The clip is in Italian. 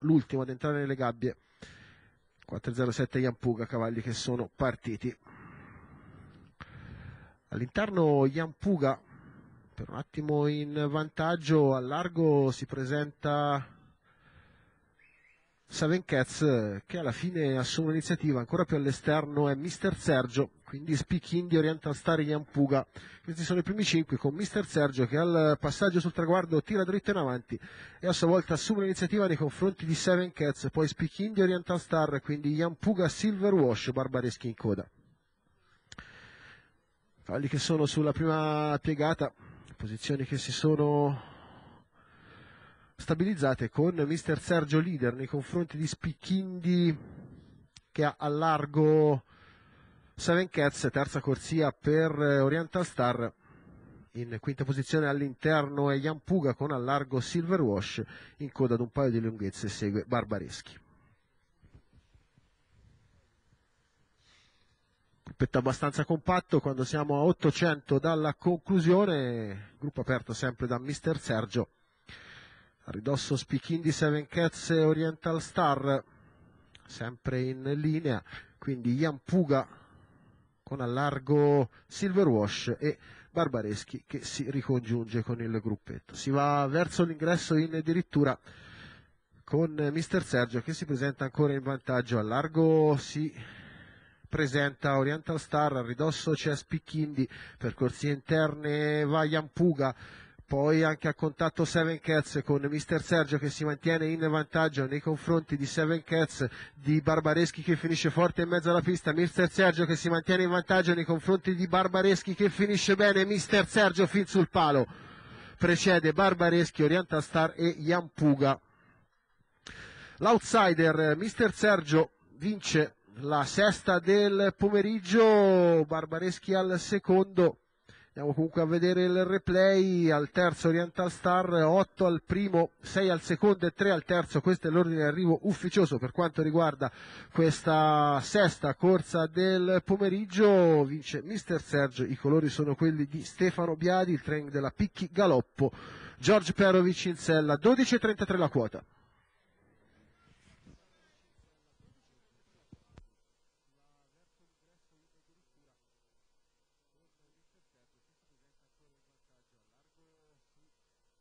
l'ultimo ad entrare nelle gabbie. 407 Iampuga, cavalli che sono partiti. All'interno Iampuga per un attimo in vantaggio, al largo si presenta Seven Cats che alla fine assume un'iniziativa ancora più all'esterno è Mister Sergio quindi Speak Indie, Oriental Star, Yampuga questi sono i primi 5 con Mister Sergio che al passaggio sul traguardo tira dritto in avanti e a sua volta assume l'iniziativa nei confronti di Seven Cats poi Speak Indie, Oriental Star quindi Yampuga Silver Wash, Barbareschi in coda quelli che sono sulla prima piegata posizioni che si sono stabilizzate con mister Sergio Lider nei confronti di Spicchindi che ha a largo Seven Cats, terza corsia per eh, Oriental Star in quinta posizione all'interno è Jan Puga con allargo Silver Wash in coda ad un paio di lunghezze segue Barbareschi gruppetto abbastanza compatto quando siamo a 800 dalla conclusione gruppo aperto sempre da mister Sergio a ridosso Speaking di Seven Cats e Oriental Star, sempre in linea, quindi Ian Puga con allargo Silver Wash e Barbareschi che si ricongiunge con il gruppetto. Si va verso l'ingresso in addirittura con Mr. Sergio che si presenta ancora in vantaggio, allargo si presenta Oriental Star, a ridosso c'è Spicchindi, per corsie interne va Ian Puga poi anche a contatto Seven Cats con Mister Sergio che si mantiene in vantaggio nei confronti di Seven Cats di Barbareschi che finisce forte in mezzo alla pista Mister Sergio che si mantiene in vantaggio nei confronti di Barbareschi che finisce bene Mister Sergio fin sul palo precede Barbareschi, Oriental Star e Puga. l'outsider Mister Sergio vince la sesta del pomeriggio Barbareschi al secondo Andiamo comunque a vedere il replay al terzo Oriental Star, 8 al primo, 6 al secondo e 3 al terzo. Questo è l'ordine di arrivo ufficioso per quanto riguarda questa sesta corsa del pomeriggio. Vince Mister Sergio, i colori sono quelli di Stefano Biadi, il training della Picchi Galoppo, George Perovic in sella, 12.33 la quota.